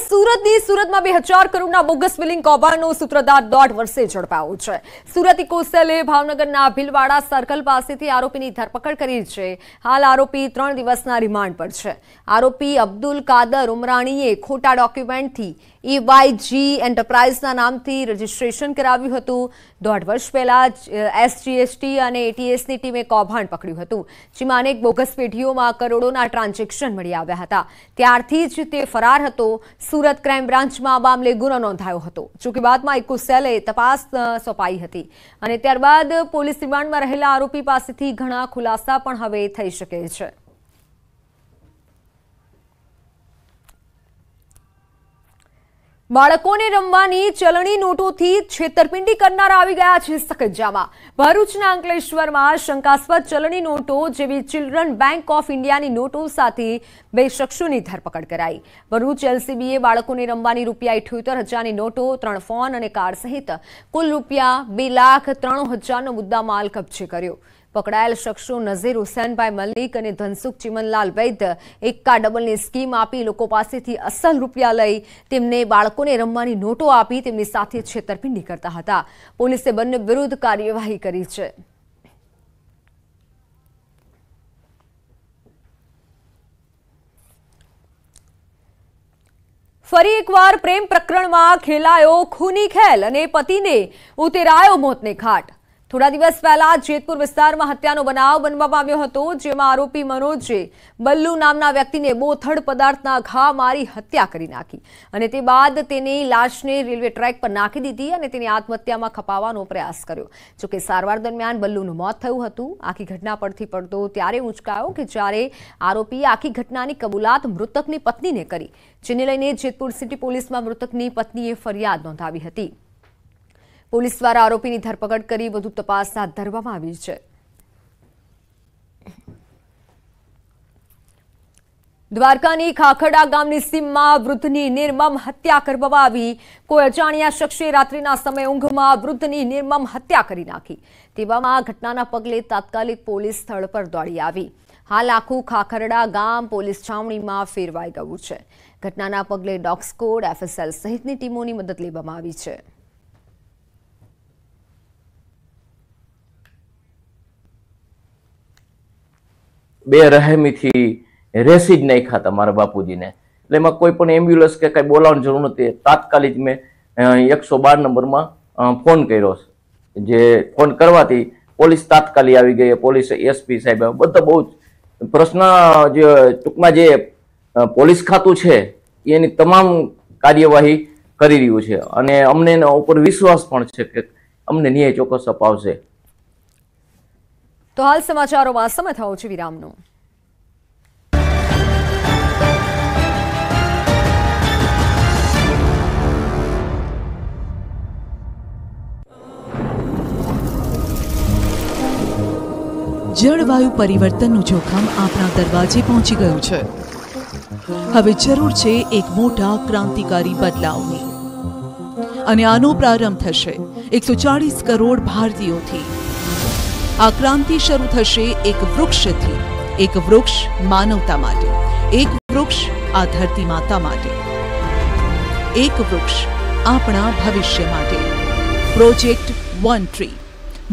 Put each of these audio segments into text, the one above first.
આરોપી અબ્દુલ કાદર ઉમરાણીએ ખોટા ડોક્યુમેન્ટથી ઈવાયજી e એન્ટરપ્રાઇઝના નામથી રજીસ્ટ્રેશન કરાવ્યું હતું દોઢ વર્ષ પહેલાં એસજીએસટી અને એટીએસની ટીમે કૌભાંડ પકડ્યું હતું જેમાં અનેક બોગસ પેઢીઓમાં કરોડોના ટ્રાન્ઝેક્શન મળી આવ્યા હતા ત્યારથી જ તે ફરાર હતો સુરત ક્રાઇમ બ્રાન્ચમાં આ મામલે ગુનો નોંધાયો હતો જોકે બાદમાં એક સેલે તપાસ સોંપાઈ હતી અને ત્યારબાદ પોલીસ રિમાન્ડમાં રહેલા આરોપી પાસેથી ઘણા ખુલાસા પણ હવે થઈ શકે છે બાળકોને રમવાની ચલણી નોટોથી છેતરપિંડી કરનાર આવી ગયા છે સખજામાં ભરૂચના અંકલેશ્વરમાં શંકાસ્પદ ચલણી નોટો જેવી ચિલ્ડ્રન બેંક ઓફ ઇન્ડિયાની નોટો સાથે બે શખ્સોની ધરપકડ કરાઈ ભરૂચ એલસીબીએ બાળકોને રમવાની રૂપિયા ઇઠ્યોતેર હજારની નોટો ત્રણ ફોન અને કાર સહિત કુલ રૂપિયા બે લાખ ત્રણ હજારનો મુદ્દામાલ કબજે કર્યો પકડાયેલ શખ્સો નઝીર હુસેનભાઈ મલિક અને ધનસુખ ચિમનલાલ વૈદ્ય એક્કા ડબલની સ્કીમ આપી લોકો પાસેથી અસલ રૂપિયા લઈ તેમને બાળકોને રમવાની નોટો આપી તેમની સાથે છેતરપિંડી કરતા હતા પોલીસે બંને વિરુદ્ધ કાર્યવાહી કરી છે ફરી એકવાર પ્રેમ પ્રકરણમાં ખેલાયો ખૂની ખેલ અને પતિને ઉતેરાયો મોતને ખાટ થોડા દિવસ પહેલા જેતપુર વિસ્તારમાં હત્યાનો બનાવ બનવામાં આવ્યો હતો જેમાં આરોપી મનોજે બલ્લુ નામના વ્યક્તિને બોથડ પદાર્થના ઘા મારી હત્યા કરી નાખી અને તે બાદ તેની લાશને રેલવે ટ્રેક પર નાખી દીધી અને તેની આત્મહત્યામાં ખપાવવાનો પ્રયાસ કર્યો જોકે સારવાર દરમિયાન બલ્લુનું મોત થયું હતું આખી ઘટના પરથી પડતો ત્યારે ઉંચકાયો કે જ્યારે આરોપીએ આખી ઘટનાની કબૂલાત મૃતકની પત્નીને કરી જેને લઈને જેતપુર સિટી પોલીસમાં મૃતકની પત્નીએ ફરિયાદ નોંધાવી હતી પોલીસ દ્વારા આરોપીની ધરપકડ કરી વધુ તપાસ હાથ ધરવામાં આવી છે દ્વારકાની ખાખડા ગામની સીમમાં વૃદ્ધની નિર્મમ હત્યા કરવામાં આવી કોઈ અજાણ્યા શખ્સે રાત્રિના સમયે ઊંઘમાં વૃદ્ધની નિર્મમ હત્યા કરી નાખી તેવામાં ઘટનાના પગલે તાત્કાલિક પોલીસ સ્થળ પર દોડી આવી હાલ આખું ખાખરડા ગામ પોલીસ છાવણીમાં ફેરવાઈ ગયું છે ઘટનાના પગલે ડોગ એફએસએલ સહિતની ટીમોની મદદ લેવામાં આવી છે બે રહેમીથી રેસી જ નાખ્યા હતા મારા બાપુજીને એટલે એમાં કોઈ પણ એમ્બ્યુલન્સ કે કંઈ બોલાવવાની જરૂર નથી તાત્કાલિક મેં એકસો બાર નંબરમાં ફોન કર્યો જે ફોન કરવાથી પોલીસ તાત્કાલિક આવી ગઈ પોલીસ એસપી સાહેબ બધા બહુ જ પ્રશ્ન જે ટૂંકમાં જે પોલીસ ખાતું છે એની તમામ કાર્યવાહી કરી રહ્યું છે અને અમને એના ઉપર વિશ્વાસ પણ છે કે અમને ન્યાય ચોક્કસ અપાવશે તો હાલ સમાચારો સમય થયો છે વિરામનો જળવાયુ પરિવર્તનનું જોખમ આપણા દરવાજે પહોંચી ગયું છે હવે જરૂર છે એક મોટા ક્રાંતિકારી બદલાવની અને આનો પ્રારંભ થશે એકસો ચાળીસ કરોડ ભારતીયોથી આ ક્રાંતિ શરૂ થશે એક વૃક્ષથી એક વૃક્ષ માનવતા માટે એક વૃક્ષ આ ધરતી માતા માટે એક વૃક્ષ આપણા ભવિષ્ય માટે project one tree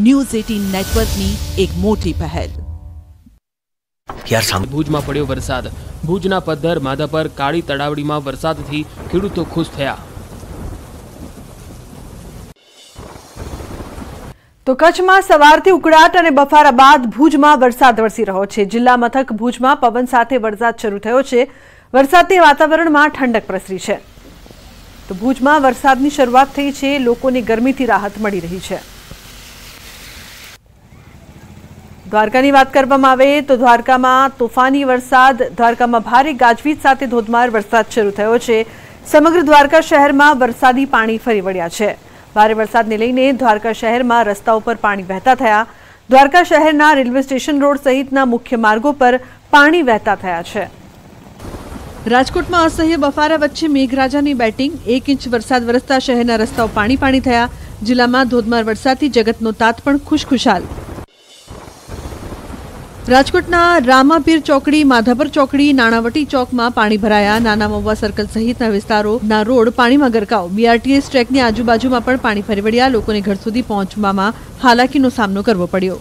news eighteen નેટવર્કની એક મોટી પહેલ ભુજમાં પડ્યો વરસાદ ભુજના પદ્ધર માધાપર કાળી તળાવડીમાં વરસાદથી ખેડૂતો ખુશ થયા તો કચ્છમાં સવારથી ઉકડાટ અને બફારો બાદ ભુજમાં વરસાદ વરસી રહ્યો છે. જિલ્લા મથક ભુજમાં પવન સાથે વરસાદ શરૂ થયો છે. વરસાદથી વાતાવરણમાં ઠંડક પ્રસરી છે. તો ભુજમાં વરસાદની શરૂઆત થઈ છે. લોકોને ગરમીથી રાહત મળી રહી છે. દ્વારકાની વાત કરવામાં આવે તો દ્વારકામાં તોફાની વરસાદ, દ્વારકામાં ભારે ગાજવીજ સાથે ધોધમાર વરસાદ શરૂ થયો છે. સમગ્ર દ્વારકા શહેરમાં વરસાદી પાણી ફરી વળ્યા છે. ભારે વરસાદને લઈને દ્વારકા શહેરમાં રસ્તા ઉપર પાણી વહેતા થયા દ્વારકા શહેરના રેલવે સ્ટેશન રોડ સહિતના મુખ્ય માર્ગો પર પાણી વહેતા થયા છે રાજકોટમાં અસહ્ય બફારા વચ્ચે મેઘરાજાની બેટિંગ એક ઇંચ વરસાદ વરસતા શહેરના રસ્તાઓ પાણી પાણી થયા જિલ્લામાં ધોધમાર વરસાદથી જગતનો તાત પણ ખુશખુશાલ રાજકોટના રામાપીર ચોકડી માધાપર ચોકડી નાણાવટી ચોકમાં પાણી ભરાયા નાના મહુવા સર્કલ સહિતના વિસ્તારોના રોડ પાણીમાં ગરકાવ બીઆરટીએસ ટ્રેકની આજુબાજુમાં પણ પાણી ફરી વળ્યા લોકોને ઘર સુધી પહોંચવામાં હાલાકીનો સામનો કરવો પડ્યો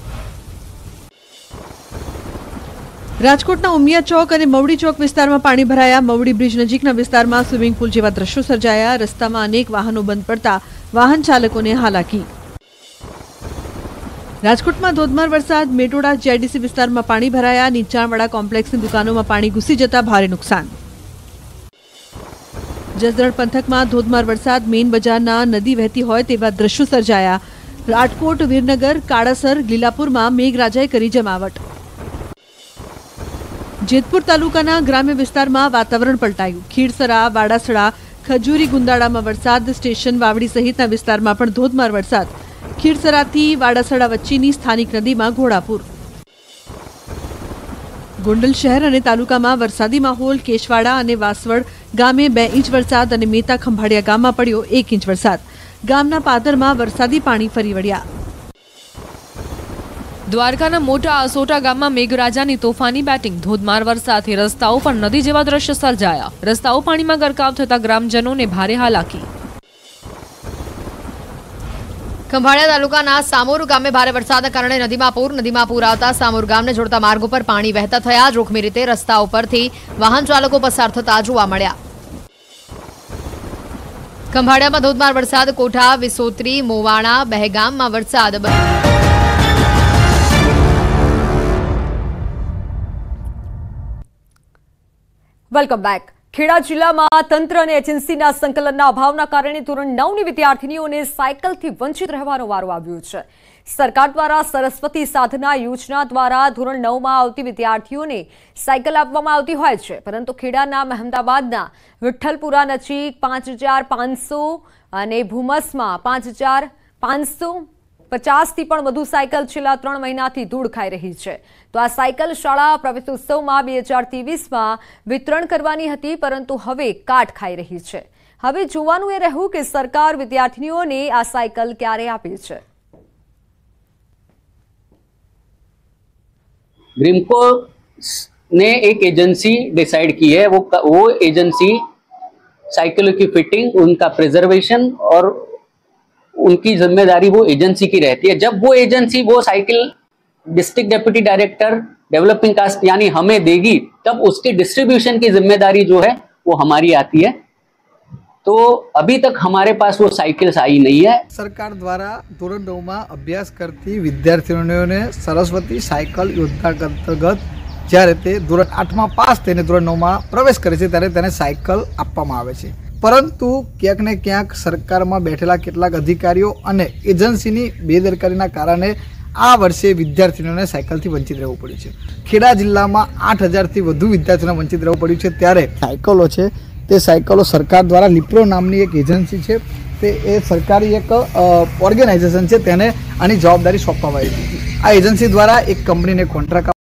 રાજકોટના ઉમિયા ચોક અને મવડી ચોક વિસ્તારમાં પાણી ભરાયા મવડી બ્રિજ નજીકના વિસ્તારમાં સ્વિમિંગ પુલ જેવા દ્રશ્યો સર્જાયા રસ્તામાં અનેક વાહનો બંધ પડતા વાહન ચાલકોને હાલાકી રાજકોટમાં ધોધમાર વરસાદ મેટોડા જીઆઈડીસી વિસ્તારમાં પાણી ભરાયા નીચાણવાળા કોમ્પ્લેક્સની દુકાનોમાં પાણી ઘૂસી જતા ભારે નુકસાન જસદણ પંથકમાં ધોધમાર વરસાદ મેઇન બજારના નદી વહેતી હોય તેવા દ્રશ્યો સર્જાયા રાજકોટ વીરનગર કાળાસર લીલાપુરમાં મેઘરાજાએ કરી જમાવટ જેતપુર તાલુકાના ગ્રામ્ય વિસ્તારમાં વાતાવરણ પલટાયું ખીરસરા વાડાસડા ખજૂરી ગુંદાળામાં વરસાદ સ્ટેશન વાવડી સહિતના વિસ્તારમાં પણ ધોધમાર વરસાદ ખીરસરાથી વાડાસડા વચ્ચેની સ્થાનિક નદીમાં ઘોડાપુર ગોંડલ શહેર અને તાલુકામાં વરસાદી માહોલ કેશવાડા અને વાસવડ ગામે બે ઇંચ વરસાદ અને મેતા ખંભાળિયા ગામમાં પડ્યો એક ઇંચ વરસાદ ગામના પાદરમાં વરસાદી પાણી ફરી વળ્યા દ્વારકાના મોટા આસોટા ગામમાં મેઘરાજાની તોફાની બેટિંગ ધોધમાર વરસાદથી રસ્તાઓ પર નદી જેવા દ્રશ્ય સર્જાયા રસ્તાઓ પાણીમાં ગરકાવ થતા ગ્રામજનોને ભારે હાલાકી ખંભાળિયા તાલુકાના સામોર ગામે ભારે વરસાદના કારણે નદીમાં પૂર નદીમાં પૂર આવતા સામોર ગામને જોડતા માર્ગ ઉપર પાણી વહેતા થયા જોખમી રીતે રસ્તા ઉપરથી વાહન ચાલકો પસાર થતા જોવા મળ્યા ખંભાળિયામાં ધોધમાર વરસાદ કોઠા વિસોત્રી મોવાણા બહેગામમાં વરસાદ વેલકમ બેક ખેડા જિલ્લામાં તંત્ર અને એજન્સીના સંકલનના અભાવના કારણે ધોરણ નવની વિદ્યાર્થીનીઓને સાયકલથી વંચિત રહેવાનો વારો આવ્યો છે સરકાર દ્વારા સરસ્વતી સાધના યોજના દ્વારા ધોરણ નવમાં આવતી વિદ્યાર્થીઓને સાયકલ આપવામાં આવતી હોય છે પરંતુ ખેડાના મહેમદાબાદના વિઠ્ઠલપુરા નજીક પાંચ અને ભૂમસમાં પાંચ પચાસથી પણ વધુ સાયકલ છેલ્લા ત્રણ મહિનાથી ધૂળ ખાઈ રહી છે તો આ સાયકલ શાળા પ્રવેશોત્સવમાં બે હજાર ત્રેવીસમાં વિતરણ કરવાની હતી પરંતુ હવે કાટ ખાઈ રહી છે હવે જોવાનું એ રહ્યું કે સરકાર વિદ્યાર્થીઓને આ સાયકલ ક્યારે આપે છે ग्रिमको ने एक एजेंसी डिसाइड की है वो वो एजेंसी साइकिलों की फिटिंग उनका प्रिजर्वेशन उनकी जिम्मेदारी वो एजेंसी की रहती है जब वो एजेंसी वो cycle district deputy director developing cost यानी हमें देगी तब उसके डिस्ट्रीब्यूशन की जिम्मेदारी जो है वो हमारी आती है तो अभी तक हमारे पास वो साइकिल्स आई नहीं है सरकार द्वारा ધોરણ નવમાં અભ્યાસ કરતી વિદ્યાર્થીઓને સરસ્વતી સાયકલ યોજના અંતર્ગત જ્યારે તે ધોરણ આઠમાં પાસ થઈને ધોરણ નવમાં પ્રવેશ કરે છે ત્યારે તેને સાયકલ આપવામાં પરંતુ ક્યાંક ને ક્યાંક સરકારમાં બેઠેલા કેટલાક અધિકારીઓ અને એજન્સીની બેદરકારીના કારણે આ વર્ષે વિદ્યાર્થીઓને સાયકલથી વંચિત રહેવું પડ્યું છે ખેડા જિલ્લામાં આઠ હજારથી વધુ વિદ્યાર્થીઓને વંચિત રહેવું પડ્યું છે ત્યારે સાયકલો છે તે સાયકલો સરકાર દ્વારા લિપ્રો નામની એક એજન્સી છે તે એ સરકારી એક ઓર્ગેનાઇઝેશન છે તેને આની જવાબદારી સોંપવામાં આવી હતી આ એજન્સી દ્વારા એક કંપનીને કોન્ટ્રાક્ટ